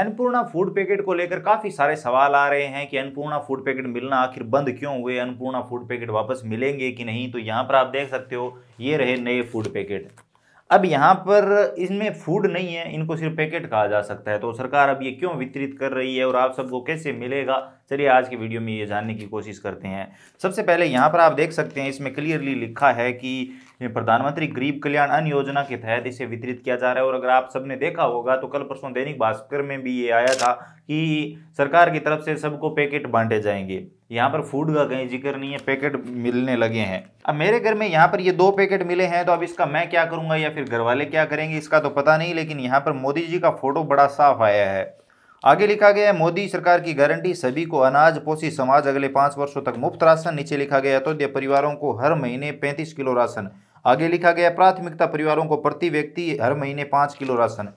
Annapurna food packet को लेकर काफ़ी सारे सवाल आ रहे हैं कि अन्नपूर्णा फूड पैकेट मिलना आखिर बंद क्यों हुए अन्नपूर्णा फूड पैकेट वापस मिलेंगे कि नहीं तो यहाँ पर आप देख सकते हो ये रहे नए फूड पैकेट अब यहाँ पर इसमें फूड नहीं है इनको सिर्फ पैकेट कहा जा सकता है तो सरकार अब ये क्यों वितरित कर रही है और आप सबको कैसे मिलेगा चलिए आज के वीडियो में ये जानने की कोशिश करते हैं सबसे पहले यहाँ पर आप देख सकते हैं इसमें क्लियरली लिखा है कि प्रधानमंत्री गरीब कल्याण अन्न योजना के तहत इसे वितरित किया जा रहा है और अगर आप सबने देखा होगा तो कल परसों दैनिक भास्कर में भी ये आया था कि सरकार की तरफ से सबको पैकेट बांटे जाएंगे यहाँ पर फूड का कहीं जिक्र नहीं है पैकेट मिलने लगे हैं अब मेरे घर में यहाँ पर ये दो पैकेट मिले हैं तो अब इसका मैं क्या करूँगा या फिर घर वाले क्या करेंगे इसका तो पता नहीं लेकिन यहाँ पर मोदी जी का फोटो बड़ा साफ आया है आगे लिखा गया है मोदी सरकार की गारंटी सभी को अनाज पोषी समाज अगले पाँच वर्षों तक मुफ्त राशन नीचे लिखा गया अतोध्य परिवारों को हर महीने पैंतीस किलो राशन आगे लिखा गया प्राथमिकता परिवारों को प्रति व्यक्ति हर महीने पाँच किलो राशन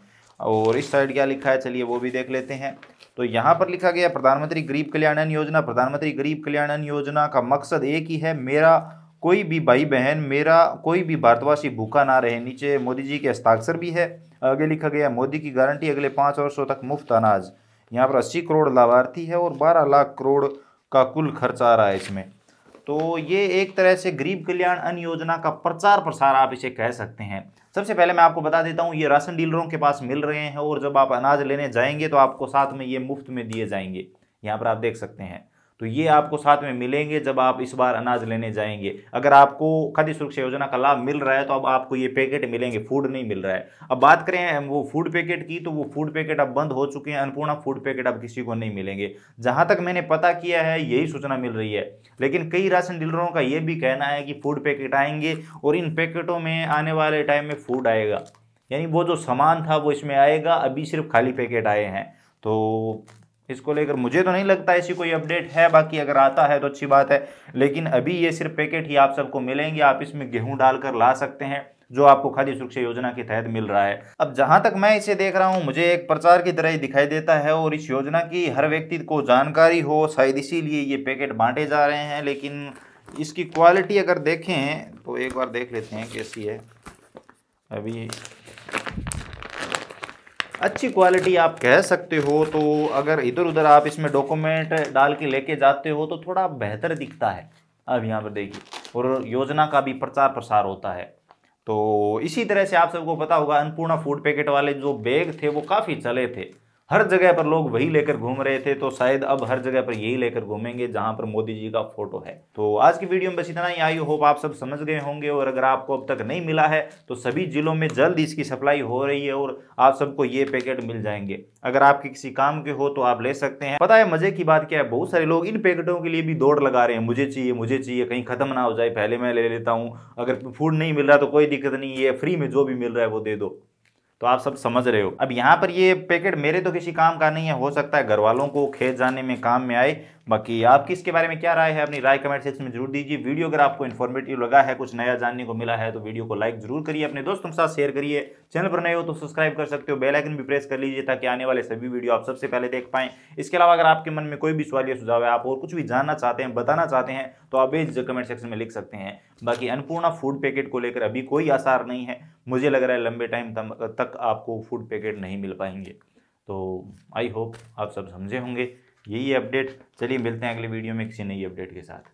और इस साइड क्या लिखा है चलिए वो भी देख लेते हैं तो यहाँ पर लिखा गया प्रधानमंत्री गरीब कल्याणन योजना प्रधानमंत्री गरीब कल्याणन योजना का मकसद एक ही है मेरा कोई भी भाई बहन मेरा कोई भी भारतवासी भूखा ना रहे नीचे मोदी जी के हस्ताक्षर भी है आगे लिखा गया मोदी की गारंटी अगले पाँच वर्षों तक मुफ्त अनाज यहाँ पर अस्सी करोड़ लाभार्थी है और बारह लाख करोड़ का कुल खर्च आ रहा है इसमें तो ये एक तरह से गरीब कल्याण अन्न योजना का प्रचार प्रसार आप इसे कह सकते हैं सबसे पहले मैं आपको बता देता हूँ ये राशन डीलरों के पास मिल रहे हैं और जब आप अनाज लेने जाएंगे तो आपको साथ में ये मुफ्त में दिए जाएंगे यहाँ पर आप देख सकते हैं तो ये आपको साथ में मिलेंगे जब आप इस बार अनाज लेने जाएंगे अगर आपको खाद्य सुरक्षा योजना का लाभ मिल रहा है तो अब आपको ये पैकेट मिलेंगे फूड नहीं मिल रहा है अब बात करें वो फूड पैकेट की तो वो फूड पैकेट अब बंद हो चुके हैं अन्नपूर्णा फूड पैकेट अब किसी को नहीं मिलेंगे जहाँ तक मैंने पता किया है यही सूचना मिल रही है लेकिन कई राशन डीलरों का ये भी कहना है कि फूड पैकेट आएंगे और इन पैकेटों में आने वाले टाइम में फूड आएगा यानी वो जो सामान था वो इसमें आएगा अभी सिर्फ खाली पैकेट आए हैं तो इसको लेकर मुझे तो नहीं लगता ऐसी कोई अपडेट है बाकी अगर आता है तो अच्छी बात है लेकिन अभी ये सिर्फ पैकेट ही आप सबको मिलेंगे आप इसमें गेहूं डालकर ला सकते हैं जो आपको खाद्य सुरक्षा योजना के तहत मिल रहा है अब जहां तक मैं इसे देख रहा हूं मुझे एक प्रचार की तरह ही दिखाई देता है और इस योजना की हर व्यक्ति को जानकारी हो शायद इसीलिए ये पैकेट बांटे जा रहे हैं लेकिन इसकी क्वालिटी अगर देखें तो एक बार देख लेते हैं कैसी है अभी अच्छी क्वालिटी आप कह सकते हो तो अगर इधर उधर आप इसमें डॉक्यूमेंट डाल के लेके जाते हो तो थोड़ा बेहतर दिखता है अब यहाँ पर देखिए और योजना का भी प्रचार प्रसार होता है तो इसी तरह से आप सबको पता होगा अन्नपूर्णा फूड पैकेट वाले जो बैग थे वो काफ़ी चले थे हर जगह पर लोग वही लेकर घूम रहे थे तो शायद अब हर जगह पर यही लेकर घूमेंगे जहां पर मोदी जी का फोटो है तो आज की वीडियो में बस इतना ही आई होप आप सब समझ गए होंगे और अगर आपको अब तक नहीं मिला है तो सभी जिलों में जल्द इसकी सप्लाई हो रही है और आप सबको ये पैकेट मिल जाएंगे अगर आपके किसी काम के हो तो आप ले सकते हैं पता है मजे की बात क्या है बहुत सारे लोग इन पैकेटों के लिए भी दौड़ लगा रहे हैं मुझे चाहिए मुझे चाहिए कहीं खत्म ना हो जाए पहले मैं ले लेता हूँ अगर फूड नहीं मिल रहा तो कोई दिक्कत नहीं है फ्री में जो भी मिल रहा है वो दे दो तो आप सब समझ रहे हो अब यहाँ पर ये पैकेट मेरे तो किसी काम का नहीं है हो सकता है घर वालों को खेत जाने में काम में आए बाकी आपकी इसके बारे में क्या राय है अपनी राय कमेंट सेक्शन में जरूर दीजिए वीडियो अगर आपको इन्फॉर्मेटिव लगा है कुछ नया जानने को मिला है तो वीडियो को लाइक जरूर करिए अपने दोस्तों के साथ शेयर करिए चैनल पर नए हो तो सब्सक्राइब कर सकते हो बेल आइकन भी प्रेस कर लीजिए ताकि आने वाले सभी वीडियो आप सबसे पहले देख पाएं इसके अलावा अगर आपके मन में कोई भी सवाल या सुझाव है आप और कुछ भी जानना चाहते हैं बताना चाहते हैं तो आप इस कमेंट सेक्शन में लिख सकते हैं बाकी अन्नपूर्णा फूड पैकेट को लेकर अभी कोई आसार नहीं है मुझे लग रहा है लंबे टाइम तक आपको फूड पैकेट नहीं मिल पाएंगे तो आई होप आप सब समझे होंगे यही अपडेट चलिए मिलते हैं अगले वीडियो में किसी नई अपडेट के साथ